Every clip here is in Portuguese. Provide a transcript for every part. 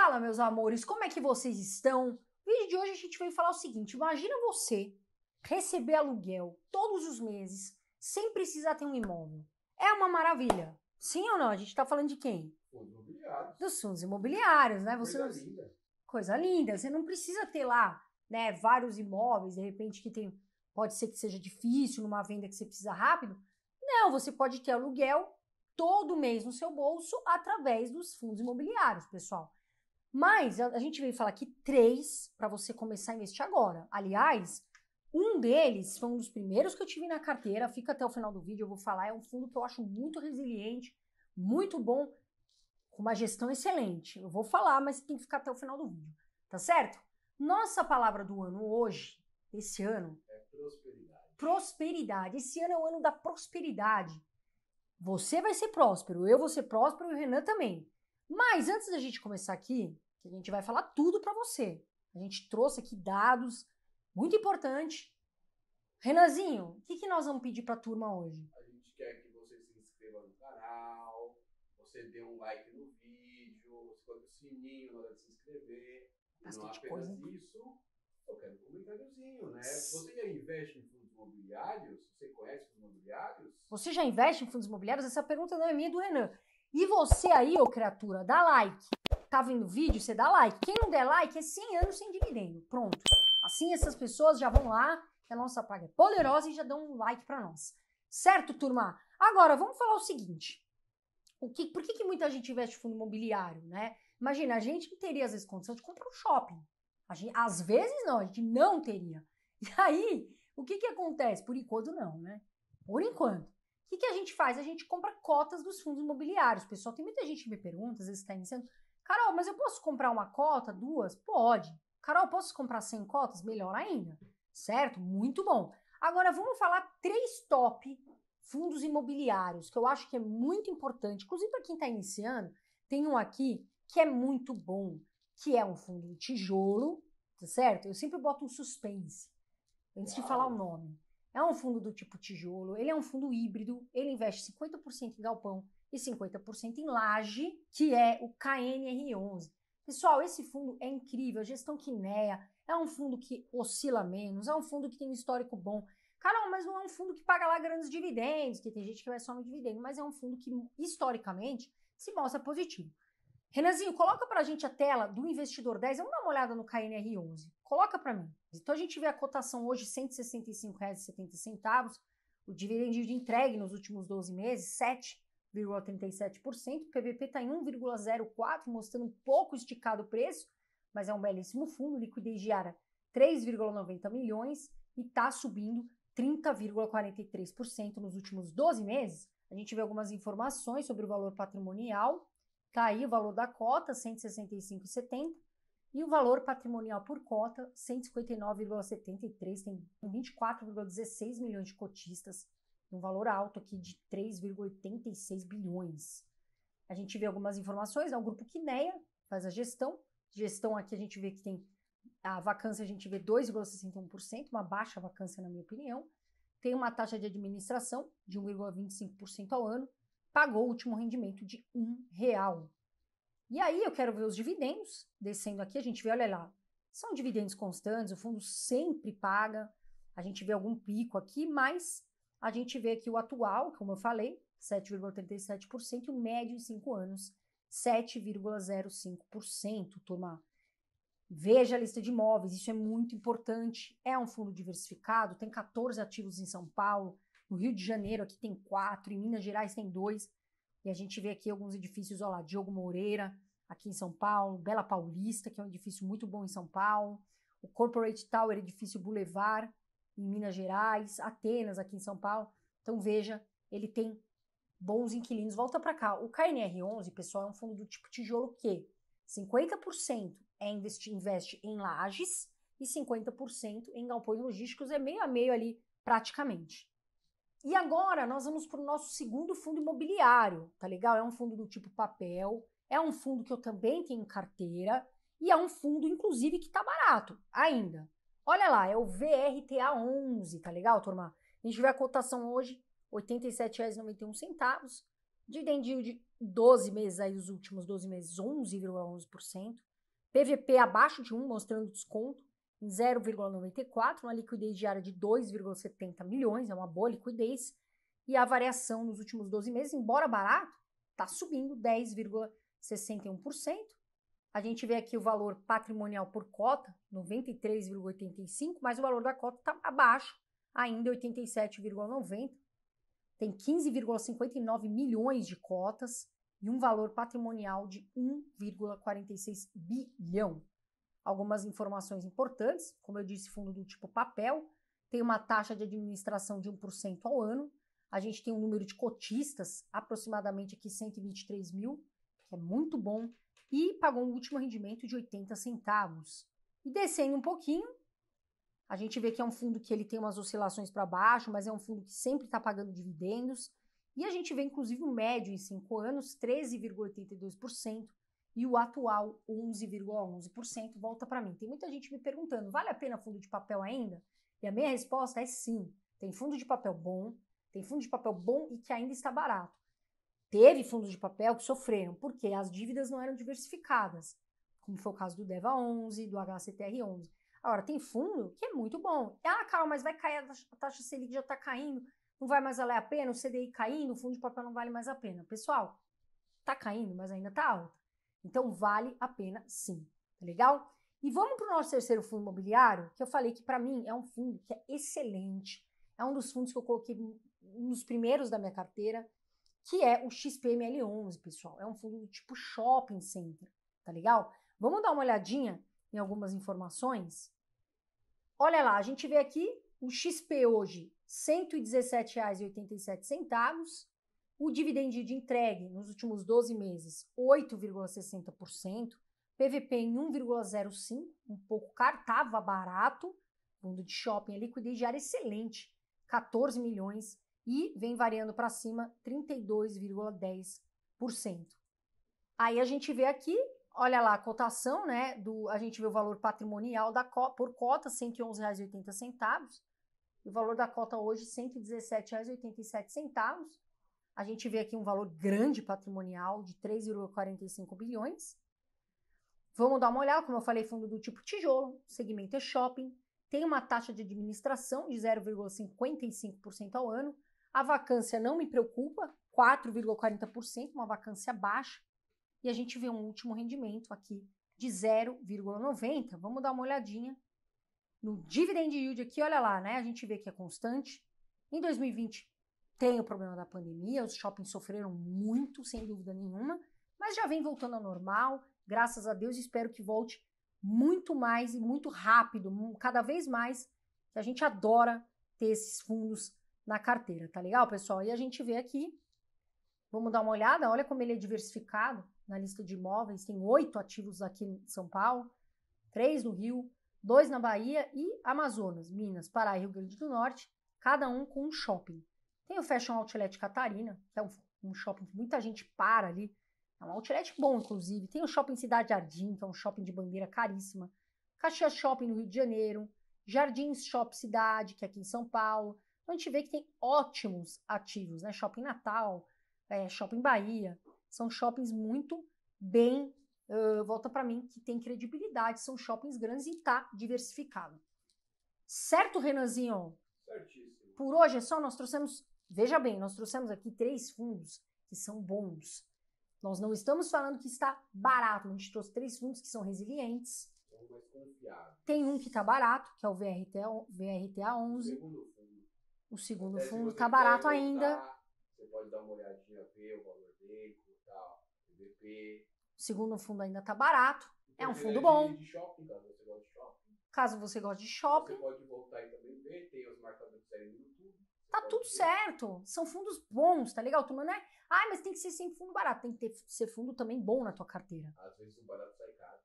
Fala, meus amores, como é que vocês estão? No vídeo de hoje a gente veio falar o seguinte: imagina você receber aluguel todos os meses sem precisar ter um imóvel. É uma maravilha. Sim ou não? A gente está falando de quem? Fundos imobiliários. Dos fundos imobiliários, né? Você Coisa não... linda. Coisa linda. Você não precisa ter lá, né, vários imóveis, de repente que tem, pode ser que seja difícil numa venda que você precisa rápido. Não, você pode ter aluguel todo mês no seu bolso através dos fundos imobiliários, pessoal. Mas a, gente veio falar aqui três para você começar a investir agora. Aliás, um deles foi um dos primeiros que eu tive na carteira, fica até o final do vídeo, eu vou falar. É um fundo que eu acho muito resiliente, muito bom, com uma gestão excelente. Eu vou falar, mas tem que ficar até o final do vídeo, tá certo? Nossa palavra do ano hoje, esse ano. É prosperidade. Prosperidade. Esse ano é o ano da prosperidade. Você vai ser próspero, eu vou ser próspero e o Renan também. Mas antes da gente começar aqui, a gente vai falar tudo para você. A gente trouxe aqui dados muito importantes. Renanzinho, o que, que nós vamos pedir para a turma hoje? A gente quer que você se inscreva no canal, você dê um like no vídeo, você coloque o sininho na hora de se inscrever. Bastante não apenas coisa. isso, eu quero um comentáriozinho, né? Você já investe em fundos imobiliários? Você conhece fundos imobiliários? Você já investe em fundos imobiliários? Essa pergunta não é minha, é do Renan. E você aí, ô criatura, dá like. Tá vendo o vídeo? Você dá like. Quem não der like é 100 anos sem dividendo. Pronto. Assim essas pessoas já vão lá, a nossa paga é poderosa e já dão um like para nós. Certo, turma? Agora, vamos falar o seguinte. O que, por que, que muita gente investe fundo imobiliário, né? Imagina, a gente teria às vezes condição de comprar um shopping. Gente, às vezes não, a gente não teria. E aí, o que, que acontece? Por enquanto não, né? Por enquanto. O que, que a gente faz? A gente compra cotas dos fundos imobiliários. Pessoal, tem muita gente que me pergunta, às vezes está iniciando. Carol, mas eu posso comprar uma cota, duas? Pode. Carol, posso comprar 100 cotas? Melhor ainda. Certo? Muito bom. Agora vamos falar três top fundos imobiliários, que eu acho que é muito importante. Inclusive, para quem está iniciando, tem um aqui que é muito bom, que é um fundo de tijolo, tá certo? Eu sempre boto um suspense antes Uau. de falar o nome. É um fundo do tipo tijolo, ele é um fundo híbrido, ele investe 50% em galpão e 50% em laje, que é o KNR11. Pessoal, esse fundo é incrível, gestão Quinéia, é um fundo que oscila menos, é um fundo que tem um histórico bom. Carol, mas não é um fundo que paga lá grandes dividendos, que tem gente que vai só no dividendo, mas é um fundo que historicamente se mostra positivo. Renanzinho, coloca para a gente a tela do investidor 10. Vamos dar uma olhada no KNR11. Coloca para mim. Então a gente vê a cotação hoje R$ 165,70, o dividendo entregue nos últimos 12 meses, 7,37%. O PVP está em 1,04, mostrando um pouco esticado o preço, mas é um belíssimo fundo. Liquidez diária 3,90 milhões e está subindo 30,43% nos últimos 12 meses. A gente vê algumas informações sobre o valor patrimonial Tá aí o valor da cota, 165,70, e o valor patrimonial por cota, 159,73, tem 24,16 milhões de cotistas, um valor alto aqui de 3,86 bilhões. A gente vê algumas informações, é o grupo Quineia, faz a gestão. Gestão aqui a gente vê que tem a vacância, a gente vê 2,61%, uma baixa vacância, na minha opinião. Tem uma taxa de administração de 1,25% ao ano pagou o último rendimento de um real. E aí eu quero ver os dividendos, descendo aqui, a gente vê, olha lá, são dividendos constantes, o fundo sempre paga, a gente vê algum pico aqui, mas a gente vê aqui o atual, como eu falei, 7,37%, e o médio em cinco anos, 7,05%, turma. Veja a lista de imóveis, isso é muito importante. É um fundo diversificado, tem 14 ativos em São Paulo, no Rio de Janeiro aqui tem quatro, em Minas Gerais tem dois. E a gente vê aqui alguns edifícios, olha lá, Diogo Moreira, aqui em São Paulo, Bela Paulista, que é um edifício muito bom em São Paulo, o Corporate Tower, edifício Boulevard, em Minas Gerais, Atenas, aqui em São Paulo. Então veja, ele tem bons inquilinos. Volta para cá. O KNR11, pessoal, é um fundo do tipo tijolo que 50% é investe, investe em lajes e 50% em galpões logísticos, é meio a meio ali praticamente. E agora nós vamos para o nosso segundo fundo imobiliário, tá legal? É um fundo do tipo papel, é um fundo que eu também tenho carteira e é um fundo, inclusive, que está barato ainda. Olha lá, é o VRTA11, tá legal, turma? A gente vê a cotação hoje, R$ 87,91. Dividendinho de 12 meses aí, os últimos 12 meses, 11,11%. ,11%. PVP abaixo de 1, mostrando desconto. 0,94, uma liquidez diária de 2,70 milhões, é uma boa liquidez, e a variação nos últimos 12 meses, embora barato, está subindo 10,61%. A gente vê aqui o valor patrimonial por cota, 93,85, mas o valor da cota está abaixo, ainda 87,90. Tem 15,59 milhões de cotas e um valor patrimonial de 1,46 bilhão algumas informações importantes, como eu disse, fundo do tipo papel, tem uma taxa de administração de 1% ao ano, a gente tem um número de cotistas, aproximadamente aqui 123 mil, que é muito bom, e pagou um último rendimento de 80 centavos. E descendo um pouquinho, a gente vê que é um fundo que ele tem umas oscilações para baixo, mas é um fundo que sempre está pagando dividendos. E a gente vê, inclusive, o médio em cinco anos, 13,82%, e o atual 11,11% ,11 volta para mim. Tem muita gente me perguntando: vale a pena fundo de papel ainda? E a minha resposta é sim. Tem fundo de papel bom, tem fundo de papel bom e que ainda está barato. Teve fundos de papel que sofreram, porque as dívidas não eram diversificadas, como foi o caso do DEVA 11, do HCTR 11. Agora, tem fundo que é muito bom. Ah, Carl, mas vai cair, a taxa Selic já está caindo, não vai mais valer a pena, o CDI caindo, o fundo de papel não vale mais a pena. Pessoal, está caindo, mas ainda está alto. Então vale a pena sim, tá legal? E vamos para o nosso terceiro fundo imobiliário, que eu falei que para mim é um fundo que é excelente, é um dos fundos que eu coloquei nos primeiros da minha carteira, que é o XPML11, pessoal. É um fundo tipo shopping center, tá legal? Vamos dar uma olhadinha em algumas informações? Olha lá, a gente vê aqui o XP hoje R$ 117,87 o dividend de entregue nos últimos 12 meses, 8,60%, PVP em 1,05, um pouco caro, estava barato, fundo de shopping, a liquidez diária excelente, 14 milhões, e vem variando para cima 32,10%. Aí a gente vê aqui, olha lá a cotação, né, do, a gente vê o valor patrimonial da por cota, R$ 111,80, e o valor da cota hoje R$ 117,87 a gente vê aqui um valor grande patrimonial de 3,45 bilhões. Vamos dar uma olhada, como eu falei, fundo do tipo tijolo, segmento é shopping, tem uma taxa de administração de 0,55% ao ano. A vacância não me preocupa, 4,40%, uma vacância baixa. E a gente vê um último rendimento aqui de 0,90. Vamos dar uma olhadinha no dividend yield aqui, olha lá, né? A gente vê que é constante. Em 2020 tem o problema da pandemia, os shoppings sofreram muito, sem dúvida nenhuma, mas já vem voltando ao normal, graças a Deus, espero que volte muito mais e muito rápido, cada vez mais, que a gente adora ter esses fundos na carteira, tá legal, pessoal? E a gente vê aqui, vamos dar uma olhada, olha como ele é diversificado na lista de imóveis, tem oito ativos aqui em São Paulo, três no Rio, dois na Bahia e Amazonas, Minas, Pará e Rio Grande do Norte, cada um com um shopping. Tem o Fashion Outlet Catarina, que é um, um shopping que muita gente para ali. É um outlet bom, inclusive. Tem o Shopping Cidade Jardim, que é um shopping de bandeira caríssima. Caxias Shopping no Rio de Janeiro. Jardins Shop Cidade, que é aqui em São Paulo. Então a gente vê que tem ótimos ativos, né? Shopping Natal, é, Shopping Bahia. São shoppings muito bem, uh, volta para mim, que tem credibilidade. São shoppings grandes e tá diversificado. Certo, Renanzinho? Certíssimo. Por hoje é só, nós trouxemos Veja bem, nós trouxemos aqui três fundos que são bons. Nós não estamos falando que está barato, a gente trouxe três fundos que são resilientes. Tem um que está barato, que é o VRTA, VRTA 11. O segundo fundo. O segundo fundo está barato voltar, ainda. Você pode dar uma olhadinha, ver o valor dele, como tal, MVP. O segundo fundo ainda está barato. Então, é um fundo bom. De shopping, caso você gosta de shopping. Caso você goste de shopping. Você pode voltar e também ver, tem os marcadores aí no Tá tudo certo. São fundos bons, tá legal? Tu não é. Ah, mas tem que ser sempre fundo barato. Tem que ter, ser fundo também bom na tua carteira. Às vezes o barato sai caro.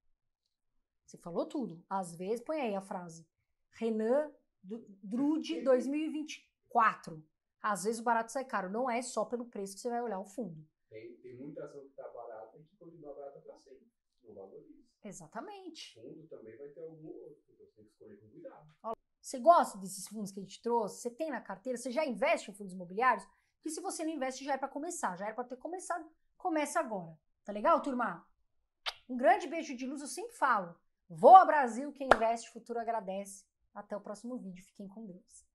Você falou tudo. Às vezes, põe aí a frase. Renan Drude 2024. Às vezes o barato sai caro. Não é só pelo preço que você vai olhar o fundo. Tem, tem muita ação que tá barata e que continua barata para sempre. Não valoriza. Exatamente. O fundo também vai ter algum outro. Você tem que escolher com cuidado. Você gosta desses fundos que a gente trouxe? Você tem na carteira? Você já investe em fundos imobiliários? Porque se você não investe, já é para começar, já era para ter começado. Começa agora. Tá legal, turma? Um grande beijo de luz, eu sempre falo. Vou ao Brasil, quem investe, futuro agradece. Até o próximo vídeo. Fiquem com Deus.